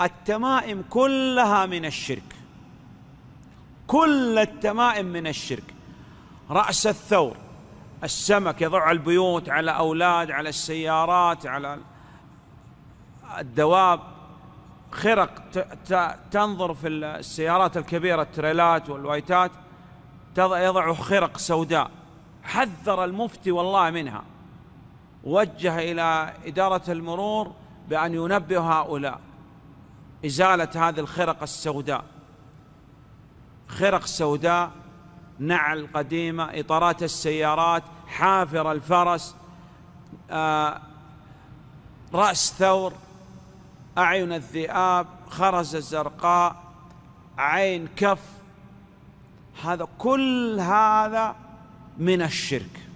التمائم كلها من الشرك كل التمائم من الشرك رأس الثور السمك يضع البيوت على أولاد على السيارات على الدواب خرق تنظر في السيارات الكبيرة التريلات والوايتات يضع خرق سوداء حذر المفتي والله منها وجه إلى إدارة المرور بأن ينبه هؤلاء إزالة هذه الخرق السوداء خرق سوداء نعل قديمة إطارات السيارات حافر الفرس آه، رأس ثور أعين الذئاب خرز الزرقاء عين كف هذا كل هذا من الشرك